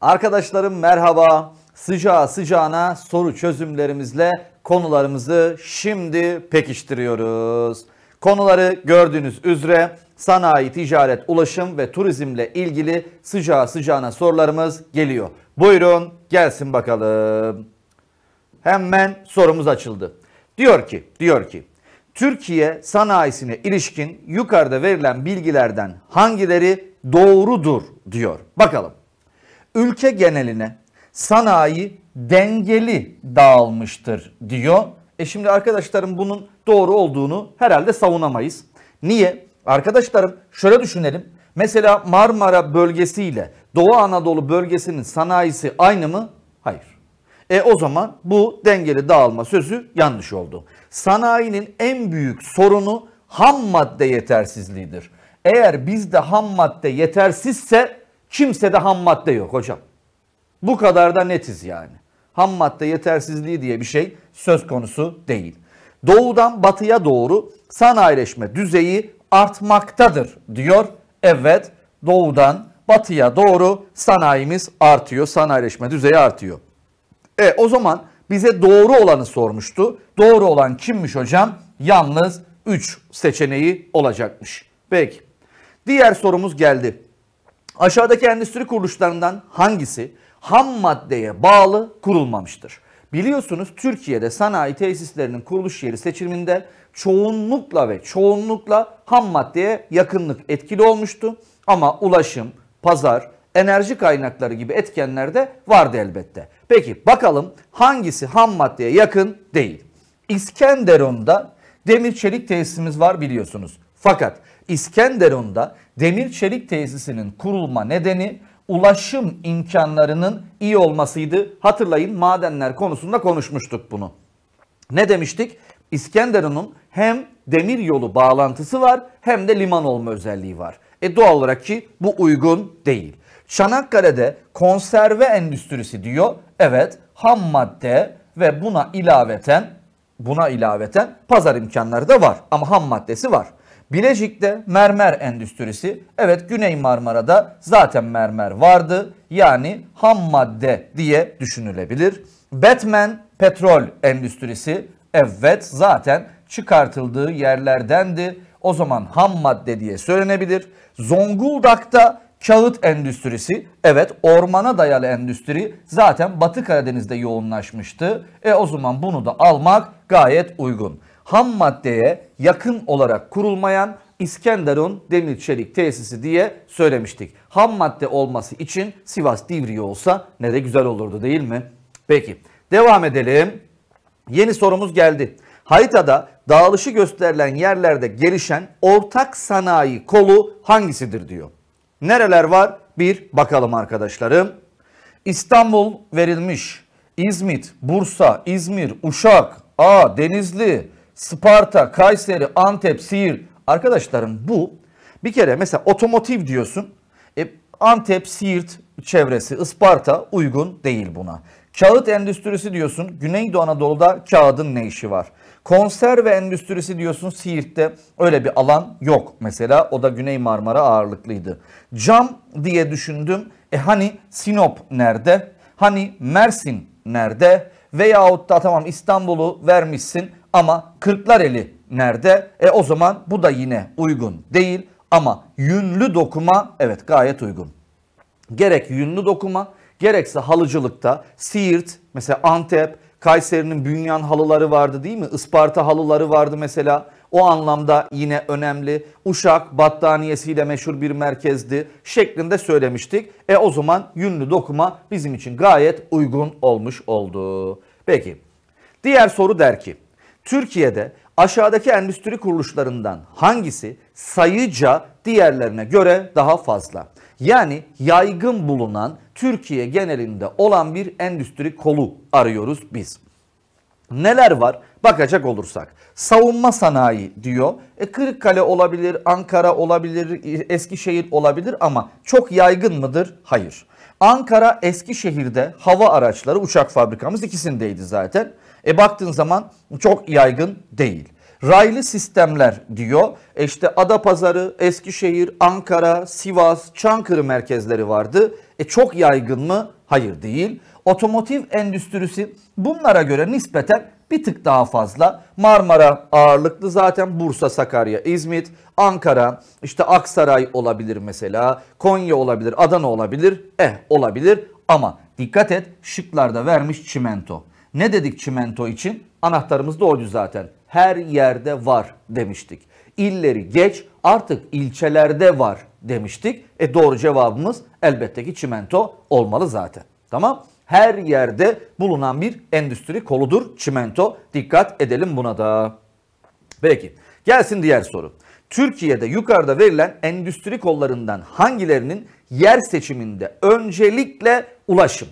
Arkadaşlarım merhaba. Sıcağı sıcağına soru çözümlerimizle konularımızı şimdi pekiştiriyoruz. Konuları gördüğünüz üzere sanayi, ticaret, ulaşım ve turizmle ilgili sıcağı sıcağına sorularımız geliyor. Buyurun gelsin bakalım. Hemen sorumuz açıldı. Diyor ki, diyor ki Türkiye sanayisine ilişkin yukarıda verilen bilgilerden hangileri doğrudur diyor. Bakalım ülke geneline sanayi dengeli dağılmıştır diyor. E şimdi arkadaşlarım bunun doğru olduğunu herhalde savunamayız. Niye? Arkadaşlarım şöyle düşünelim. Mesela Marmara bölgesi ile Doğu Anadolu bölgesinin sanayisi aynı mı? Hayır. E o zaman bu dengeli dağılma sözü yanlış oldu. Sanayinin en büyük sorunu ham madde yetersizliğidir. Eğer bizde ham madde yetersizse Kimse de ham madde yok hocam. Bu kadar da netiz yani. Ham madde yetersizliği diye bir şey söz konusu değil. Doğudan batıya doğru sanayileşme düzeyi artmaktadır diyor. Evet doğudan batıya doğru sanayimiz artıyor. Sanayileşme düzeyi artıyor. E o zaman bize doğru olanı sormuştu. Doğru olan kimmiş hocam? Yalnız 3 seçeneği olacakmış. Peki. Diğer sorumuz geldi. Aşağıdaki endüstri kuruluşlarından hangisi ham maddeye bağlı kurulmamıştır? Biliyorsunuz Türkiye'de sanayi tesislerinin kuruluş yeri seçiminde çoğunlukla ve çoğunlukla ham maddeye yakınlık etkili olmuştu. Ama ulaşım, pazar, enerji kaynakları gibi etkenler de vardı elbette. Peki bakalım hangisi ham maddeye yakın değil? İskenderun'da demir çelik tesisimiz var biliyorsunuz. Fakat İskenderun'da demir çelik tesisinin kurulma nedeni ulaşım imkanlarının iyi olmasıydı. Hatırlayın madenler konusunda konuşmuştuk bunu. Ne demiştik? İskenderun'un hem demir yolu bağlantısı var hem de liman olma özelliği var. E doğal olarak ki bu uygun değil. Çanakkale'de konserve endüstrisi diyor. Evet ham madde ve buna ilaveten buna ilaveten pazar imkanları da var ama ham maddesi var. Bilecik'te mermer endüstrisi evet Güney Marmara'da zaten mermer vardı yani ham madde diye düşünülebilir. Batman petrol endüstrisi evet zaten çıkartıldığı yerlerdendi o zaman ham madde diye söylenebilir. Zonguldak'ta kağıt endüstrisi evet ormana dayalı endüstri zaten Batı Karadeniz'de yoğunlaşmıştı. E o zaman bunu da almak gayet uygun ham maddeye yakın olarak kurulmayan İskenderun demir çelik tesisi diye söylemiştik. Ham madde olması için Sivas Divriği olsa ne de güzel olurdu değil mi? Peki devam edelim. Yeni sorumuz geldi. Haritada dağılışı gösterilen yerlerde gelişen ortak sanayi kolu hangisidir diyor. Nereler var? Bir bakalım arkadaşlarım. İstanbul verilmiş. İzmit, Bursa, İzmir, Uşak, A, Denizli, Sparta, Kayseri, Antep, Siirt. Arkadaşlarım bu bir kere mesela otomotiv diyorsun. E, Antep, Siirt çevresi, Isparta uygun değil buna. Kağıt endüstrisi diyorsun. Güneydoğu Anadolu'da kağıdın ne işi var? Konserve endüstrisi diyorsun Siirt'te öyle bir alan yok. Mesela o da Güney Marmara ağırlıklıydı. Cam diye düşündüm. E hani Sinop nerede? Hani Mersin nerede? veyahut da tamam İstanbul'u vermişsin ama Kırklareli nerede? E o zaman bu da yine uygun değil ama yünlü dokuma evet gayet uygun. Gerek yünlü dokuma gerekse halıcılıkta Siirt mesela Antep Kayseri'nin Bünyan halıları vardı değil mi? Isparta halıları vardı mesela. O anlamda yine önemli. Uşak battaniyesiyle meşhur bir merkezdi şeklinde söylemiştik. E o zaman yünlü dokuma bizim için gayet uygun olmuş oldu. Peki diğer soru der ki Türkiye'de aşağıdaki endüstri kuruluşlarından hangisi sayıca diğerlerine göre daha fazla? Yani yaygın bulunan Türkiye genelinde olan bir endüstri kolu arıyoruz biz. Neler var? bakacak olursak. Savunma sanayi diyor. E, Kırıkkale olabilir, Ankara olabilir, e, Eskişehir olabilir ama çok yaygın mıdır? Hayır. Ankara Eskişehir'de hava araçları uçak fabrikamız ikisindeydi zaten. E baktığın zaman çok yaygın değil. Raylı sistemler diyor. E işte Adapazarı, Eskişehir, Ankara, Sivas, Çankırı merkezleri vardı. E çok yaygın mı? Hayır değil. Otomotiv endüstrisi bunlara göre nispeten bir tık daha fazla. Marmara ağırlıklı zaten Bursa, Sakarya, İzmit, Ankara, işte Aksaray olabilir mesela, Konya olabilir, Adana olabilir, eh olabilir ama dikkat et şıklarda vermiş çimento. Ne dedik çimento için? Anahtarımız da oydu zaten. Her yerde var demiştik. İlleri geç artık ilçelerde var demiştik. E doğru cevabımız elbette ki çimento olmalı zaten. Tamam? her yerde bulunan bir endüstri koludur çimento. Dikkat edelim buna da. Peki gelsin diğer soru. Türkiye'de yukarıda verilen endüstri kollarından hangilerinin yer seçiminde öncelikle ulaşım?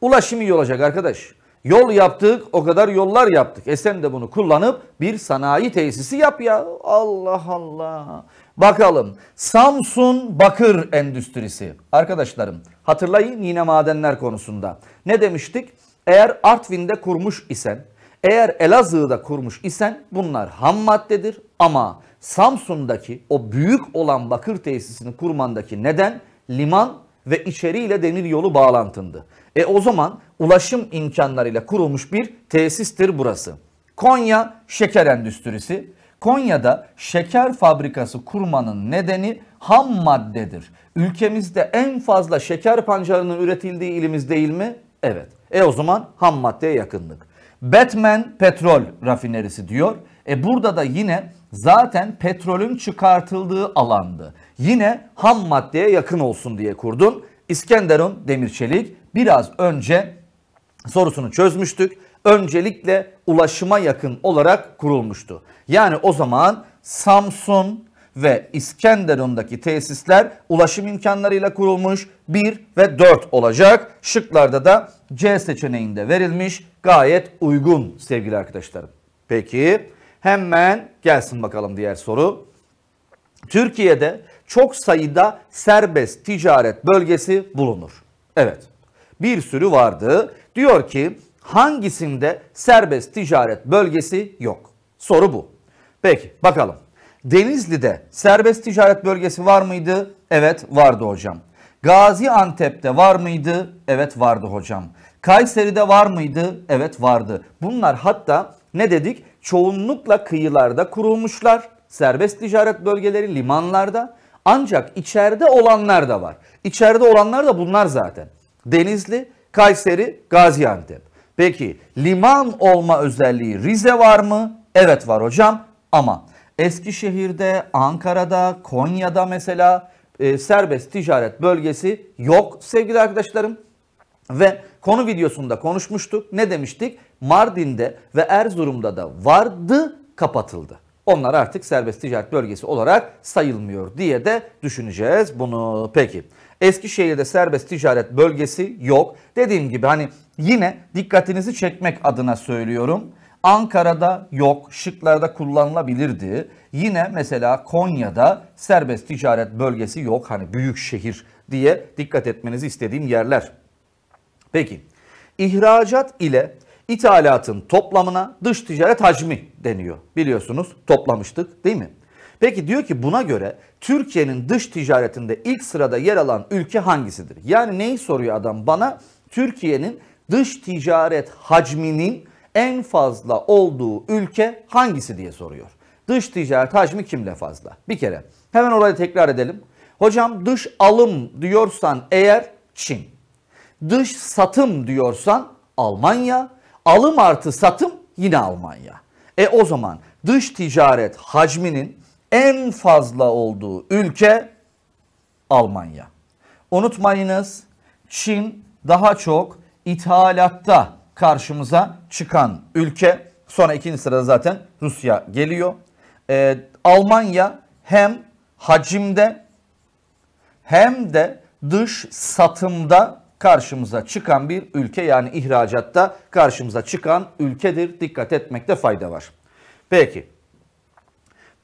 Ulaşım iyi olacak arkadaş. Yol yaptık o kadar yollar yaptık. E sen de bunu kullanıp bir sanayi tesisi yap ya. Allah Allah. Bakalım Samsun Bakır Endüstrisi. Arkadaşlarım hatırlayın yine madenler konusunda. Ne demiştik? Eğer Artvin'de kurmuş isen, eğer Elazığ'da kurmuş isen bunlar ham maddedir. Ama Samsun'daki o büyük olan bakır tesisini kurmandaki neden liman ve içeriyle demir yolu bağlantındı. E o zaman ulaşım imkanlarıyla kurulmuş bir tesistir burası. Konya şeker endüstrisi Konya'da şeker fabrikası kurmanın nedeni ham maddedir. Ülkemizde en fazla şeker pancarının üretildiği ilimiz değil mi? Evet. E o zaman ham maddeye yakınlık. Batman petrol rafinerisi diyor. E burada da yine zaten petrolün çıkartıldığı alandı. Yine ham maddeye yakın olsun diye kurdun. İskenderun demirçelik biraz önce sorusunu çözmüştük öncelikle ulaşıma yakın olarak kurulmuştu. Yani o zaman Samsun ve İskenderun'daki tesisler ulaşım imkanlarıyla kurulmuş 1 ve 4 olacak. Şıklarda da C seçeneğinde verilmiş gayet uygun sevgili arkadaşlarım. Peki hemen gelsin bakalım diğer soru. Türkiye'de çok sayıda serbest ticaret bölgesi bulunur. Evet bir sürü vardı. Diyor ki hangisinde serbest ticaret bölgesi yok? Soru bu. Peki bakalım. Denizli'de serbest ticaret bölgesi var mıydı? Evet vardı hocam. Gaziantep'te var mıydı? Evet vardı hocam. Kayseri'de var mıydı? Evet vardı. Bunlar hatta ne dedik? Çoğunlukla kıyılarda kurulmuşlar. Serbest ticaret bölgeleri limanlarda. Ancak içeride olanlar da var. İçeride olanlar da bunlar zaten. Denizli, Kayseri, Gaziantep. Peki liman olma özelliği Rize var mı? Evet var hocam ama Eskişehir'de, Ankara'da, Konya'da mesela e, serbest ticaret bölgesi yok sevgili arkadaşlarım. Ve konu videosunda konuşmuştuk. Ne demiştik? Mardin'de ve Erzurum'da da vardı kapatıldı. Onlar artık serbest ticaret bölgesi olarak sayılmıyor diye de düşüneceğiz bunu. Peki Eskişehir'de serbest ticaret bölgesi yok. Dediğim gibi hani Yine dikkatinizi çekmek adına söylüyorum. Ankara'da yok, şıklarda kullanılabilirdi. Yine mesela Konya'da serbest ticaret bölgesi yok. Hani büyük şehir diye dikkat etmenizi istediğim yerler. Peki, ihracat ile ithalatın toplamına dış ticaret hacmi deniyor. Biliyorsunuz toplamıştık değil mi? Peki diyor ki buna göre Türkiye'nin dış ticaretinde ilk sırada yer alan ülke hangisidir? Yani neyi soruyor adam bana? Türkiye'nin dış ticaret hacminin en fazla olduğu ülke hangisi diye soruyor. Dış ticaret hacmi kimle fazla? Bir kere hemen orayı tekrar edelim. Hocam dış alım diyorsan eğer Çin. Dış satım diyorsan Almanya. Alım artı satım yine Almanya. E o zaman dış ticaret hacminin en fazla olduğu ülke Almanya. Unutmayınız Çin daha çok ithalatta karşımıza çıkan ülke. Sonra ikinci sırada zaten Rusya geliyor. Ee, Almanya hem hacimde hem de dış satımda karşımıza çıkan bir ülke yani ihracatta karşımıza çıkan ülkedir. Dikkat etmekte fayda var. Peki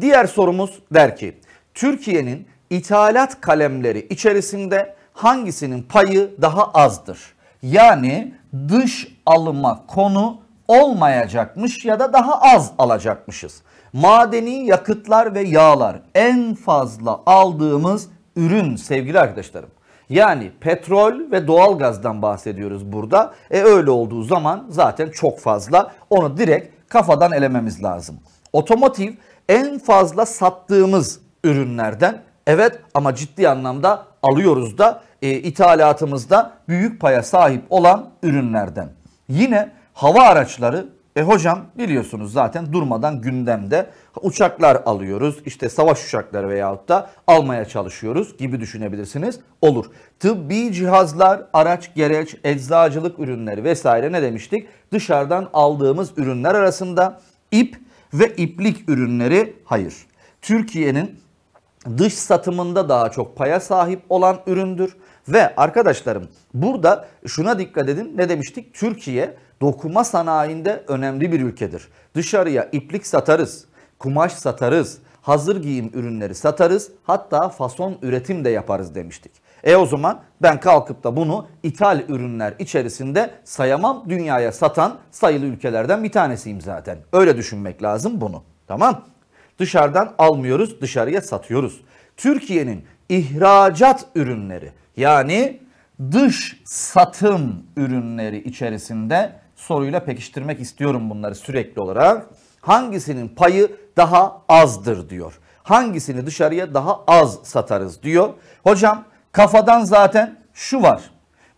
diğer sorumuz der ki Türkiye'nin ithalat kalemleri içerisinde hangisinin payı daha azdır? Yani dış alıma konu olmayacakmış ya da daha az alacakmışız. Madeni yakıtlar ve yağlar en fazla aldığımız ürün sevgili arkadaşlarım. Yani petrol ve doğalgazdan bahsediyoruz burada. E öyle olduğu zaman zaten çok fazla onu direkt kafadan elememiz lazım. Otomotiv en fazla sattığımız ürünlerden evet ama ciddi anlamda alıyoruz da e, ithalatımızda büyük paya sahip olan ürünlerden. Yine hava araçları e hocam biliyorsunuz zaten durmadan gündemde uçaklar alıyoruz. İşte savaş uçakları veyahut da almaya çalışıyoruz gibi düşünebilirsiniz. Olur. Tıbbi cihazlar, araç, gereç, eczacılık ürünleri vesaire ne demiştik? Dışarıdan aldığımız ürünler arasında ip ve iplik ürünleri hayır. Türkiye'nin dış satımında daha çok paya sahip olan üründür. Ve arkadaşlarım burada şuna dikkat edin ne demiştik? Türkiye dokuma sanayinde önemli bir ülkedir. Dışarıya iplik satarız, kumaş satarız, hazır giyim ürünleri satarız hatta fason üretim de yaparız demiştik. E o zaman ben kalkıp da bunu ithal ürünler içerisinde sayamam dünyaya satan sayılı ülkelerden bir tanesiyim zaten. Öyle düşünmek lazım bunu. Tamam. Dışarıdan almıyoruz dışarıya satıyoruz. Türkiye'nin ihracat ürünleri yani dış satım ürünleri içerisinde soruyla pekiştirmek istiyorum bunları sürekli olarak. Hangisinin payı daha azdır diyor. Hangisini dışarıya daha az satarız diyor. Hocam kafadan zaten şu var.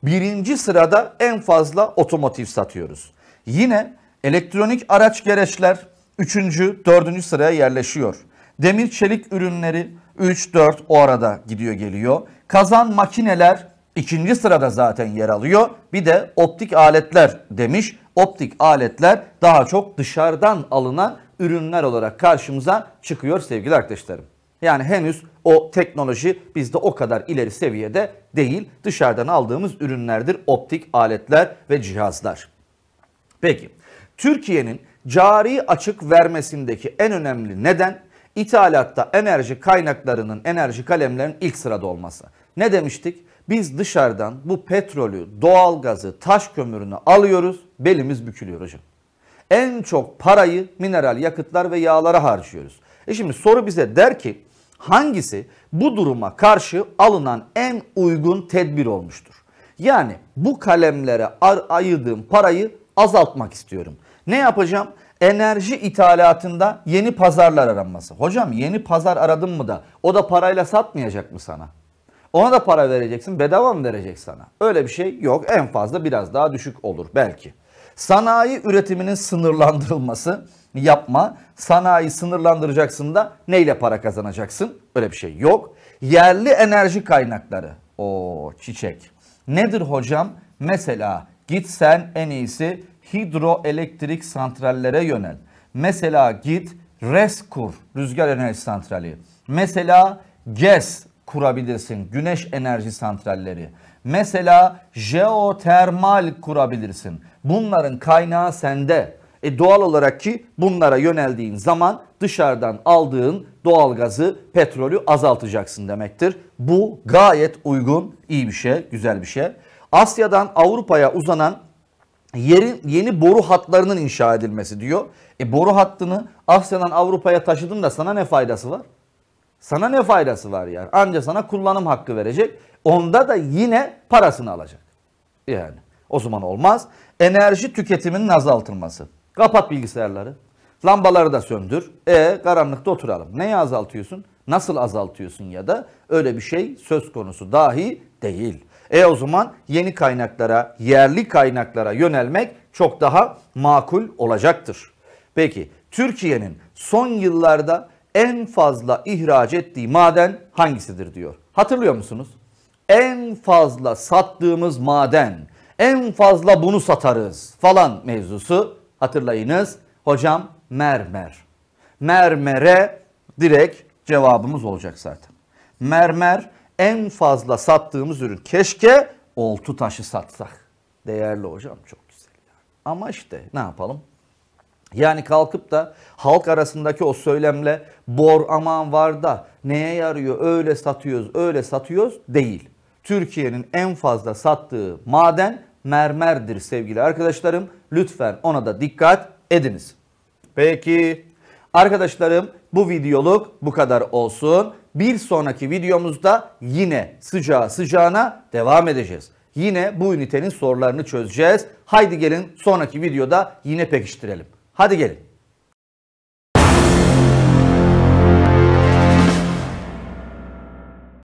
Birinci sırada en fazla otomotiv satıyoruz. Yine elektronik araç gereçler üçüncü, dördüncü sıraya yerleşiyor. Demir çelik ürünleri 3-4 o arada gidiyor geliyor. Kazan makineler ikinci sırada zaten yer alıyor. Bir de optik aletler demiş. Optik aletler daha çok dışarıdan alınan ürünler olarak karşımıza çıkıyor sevgili arkadaşlarım. Yani henüz o teknoloji bizde o kadar ileri seviyede değil. Dışarıdan aldığımız ürünlerdir optik aletler ve cihazlar. Peki Türkiye'nin cari açık vermesindeki en önemli neden İthalatta enerji kaynaklarının, enerji kalemlerinin ilk sırada olması. Ne demiştik? Biz dışarıdan bu petrolü, doğalgazı, taş kömürünü alıyoruz, belimiz bükülüyor hocam. En çok parayı mineral yakıtlar ve yağlara harcıyoruz. E şimdi soru bize der ki hangisi bu duruma karşı alınan en uygun tedbir olmuştur? Yani bu kalemlere ayırdığım parayı azaltmak istiyorum. Ne yapacağım? enerji ithalatında yeni pazarlar aranması. Hocam yeni pazar aradın mı da o da parayla satmayacak mı sana? Ona da para vereceksin bedava mı verecek sana? Öyle bir şey yok en fazla biraz daha düşük olur belki. Sanayi üretiminin sınırlandırılması yapma. Sanayi sınırlandıracaksın da neyle para kazanacaksın? Öyle bir şey yok. Yerli enerji kaynakları. O çiçek. Nedir hocam? Mesela git sen en iyisi hidroelektrik santrallere yönel. Mesela git RES kur, rüzgar enerji santrali. Mesela GES kurabilirsin, güneş enerji santralleri. Mesela jeotermal kurabilirsin. Bunların kaynağı sende. E doğal olarak ki bunlara yöneldiğin zaman dışarıdan aldığın doğalgazı, petrolü azaltacaksın demektir. Bu gayet uygun, iyi bir şey, güzel bir şey. Asya'dan Avrupa'ya uzanan yeri, yeni boru hatlarının inşa edilmesi diyor. E boru hattını Asya'dan Avrupa'ya taşıdın da sana ne faydası var? Sana ne faydası var yani? Anca sana kullanım hakkı verecek. Onda da yine parasını alacak. Yani o zaman olmaz. Enerji tüketiminin azaltılması. Kapat bilgisayarları. Lambaları da söndür. E karanlıkta oturalım. Neyi azaltıyorsun? Nasıl azaltıyorsun ya da öyle bir şey söz konusu dahi değil. E o zaman yeni kaynaklara, yerli kaynaklara yönelmek çok daha makul olacaktır. Peki Türkiye'nin son yıllarda en fazla ihraç ettiği maden hangisidir diyor. Hatırlıyor musunuz? En fazla sattığımız maden, en fazla bunu satarız falan mevzusu hatırlayınız. Hocam mermer. Mermere direkt cevabımız olacak zaten. Mermer en fazla sattığımız ürün. Keşke oltu taşı satsak. Değerli hocam çok güzel. Ama işte ne yapalım? Yani kalkıp da halk arasındaki o söylemle bor aman var da neye yarıyor öyle satıyoruz öyle satıyoruz değil. Türkiye'nin en fazla sattığı maden mermerdir sevgili arkadaşlarım. Lütfen ona da dikkat ediniz. Peki arkadaşlarım bu videoluk bu kadar olsun. Bir sonraki videomuzda yine sıcağı sıcağına devam edeceğiz. Yine bu ünitenin sorularını çözeceğiz. Haydi gelin sonraki videoda yine pekiştirelim. Hadi gelin.